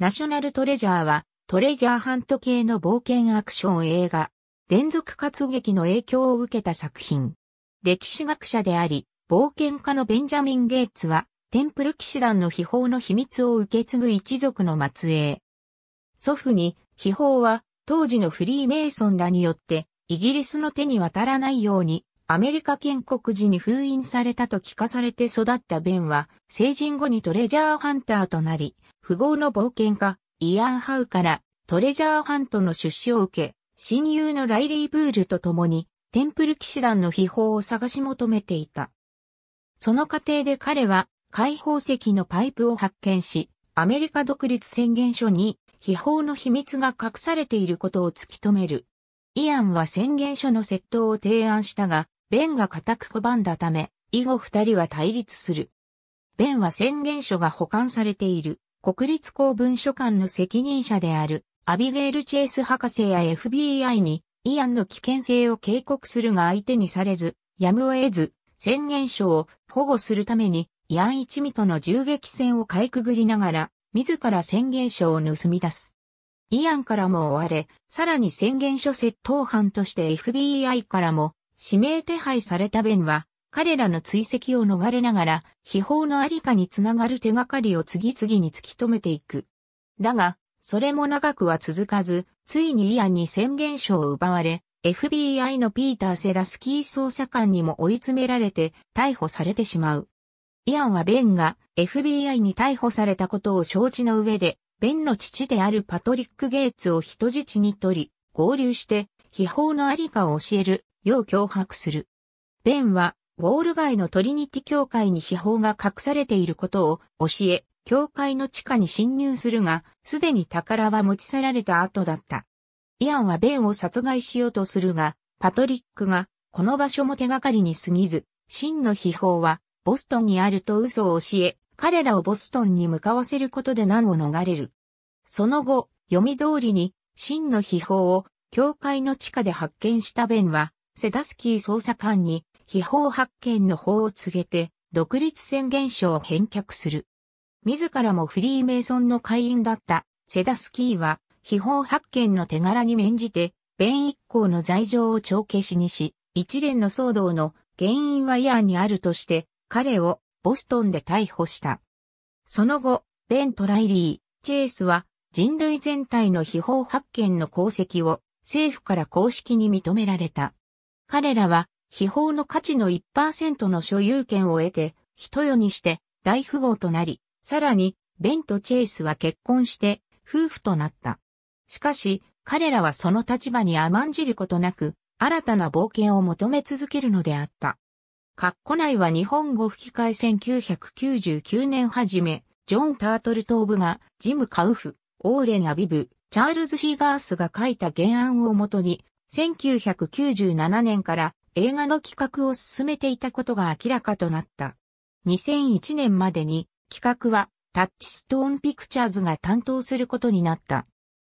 ナショナルトレジャーは、トレジャーハント系の冒険アクション映画、連続活劇の影響を受けた作品。歴史学者であり、冒険家のベンジャミン・ゲイツは、テンプル騎士団の秘宝の秘密を受け継ぐ一族の末裔。祖父に、秘宝は、当時のフリーメイソンらによって、イギリスの手に渡らないように、アメリカ建国時に封印されたと聞かされて育ったベンは、成人後にトレジャーハンターとなり、富豪の冒険家、イアン・ハウからトレジャーハントの出資を受け、親友のライリー・ブールと共に、テンプル騎士団の秘宝を探し求めていた。その過程で彼は、解放石のパイプを発見し、アメリカ独立宣言書に、秘宝の秘密が隠されていることを突き止める。イアンは宣言書の窃盗を提案したが、ベンが固く拒んだため、以後二人は対立する。ベンは宣言書が保管されている国立公文書館の責任者であるアビゲール・チェイス博士や FBI にイアンの危険性を警告するが相手にされず、やむを得ず宣言書を保護するためにイアン一味との銃撃戦をかいくぐりながら自ら宣言書を盗み出す。イアンからも追われ、さらに宣言書窃盗犯として FBI からも指名手配されたベンは、彼らの追跡を逃れながら、秘宝のありかにつながる手がかりを次々に突き止めていく。だが、それも長くは続かず、ついにイアンに宣言書を奪われ、FBI のピーター・セラスキー捜査官にも追い詰められて逮捕されてしまう。イアンはベンが FBI に逮捕されたことを承知の上で、ベンの父であるパトリック・ゲイツを人質に取り、合流して、秘宝のありかを教える要脅迫する。ベンは、ウォール街のトリニティ教会に秘宝が隠されていることを教え、教会の地下に侵入するが、すでに宝は持ち去られた後だった。イアンはベンを殺害しようとするが、パトリックが、この場所も手がかりに過ぎず、真の秘宝は、ボストンにあると嘘を教え、彼らをボストンに向かわせることで難を逃れる。その後、読み通りに、真の秘宝を、教会の地下で発見したベンは、セダスキー捜査官に秘宝発見の法を告げて、独立宣言書を返却する。自らもフリーメイソンの会員だったセダスキーは、秘宝発見の手柄に免じて、弁一行の罪状を帳消しにし、一連の騒動の原因はイヤーにあるとして、彼をボストンで逮捕した。その後、ベン・トライリー、チェイスは人類全体の秘宝発見の功績を政府から公式に認められた。彼らは、秘宝の価値の1%の所有権を得て、人世にして大富豪となり、さらに、ベンとチェイスは結婚して、夫婦となった。しかし、彼らはその立場に甘んじることなく、新たな冒険を求め続けるのであった。カッコ内は日本語吹き替え1999年初め、ジョン・タートルトーブが、ジム・カウフ、オーレン・アビブ、チャールズ・シーガースが書いた原案をもとに、1997年から映画の企画を進めていたことが明らかとなった。2001年までに企画はタッチストーンピクチャーズが担当することになった。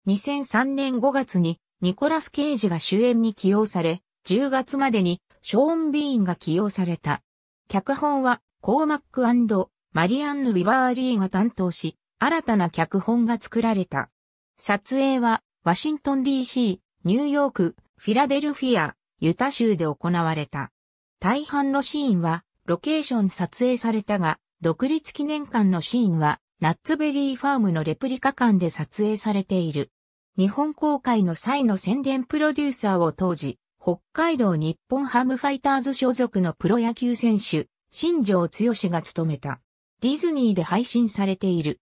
2003年5月にニコラス・ケイジが主演に起用され、10月までにショーン・ビーンが起用された。脚本はコーマックマリアンヌ・ウィバーリーが担当し、新たな脚本が作られた。撮影はワシントン DC、ニューヨーク、フィラデルフィア、ユタ州で行われた。大半のシーンはロケーション撮影されたが、独立記念館のシーンはナッツベリーファームのレプリカ館で撮影されている。日本公開の際の宣伝プロデューサーを当時、北海道日本ハムファイターズ所属のプロ野球選手、新庄剛志が務めた。ディズニーで配信されている。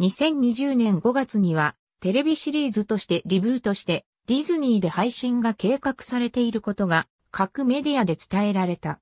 2020年5月には、テレビシリーズとしてリブートして、ディズニーで配信が計画されていることが各メディアで伝えられた。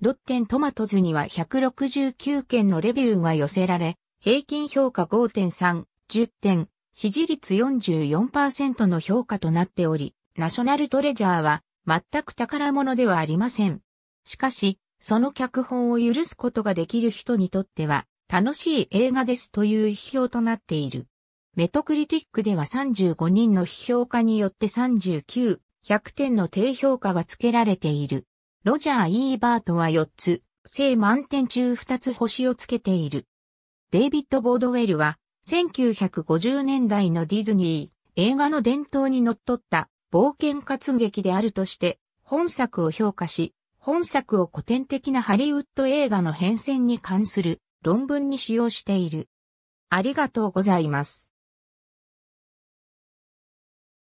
ロッテントマトズには169件のレビューが寄せられ、平均評価5.3、10点、支持率44%の評価となっており、ナショナルトレジャーは全く宝物ではありません。しかし、その脚本を許すことができる人にとっては楽しい映画ですという批評となっている。メトクリティックでは35人の批評家によって39、100点の低評価が付けられている。ロジャー・イーバートは4つ、正満点中2つ星をつけている。デイビッド・ボードウェルは、1950年代のディズニー、映画の伝統に則った冒険活劇であるとして、本作を評価し、本作を古典的なハリウッド映画の変遷に関する論文に使用している。ありがとうございます。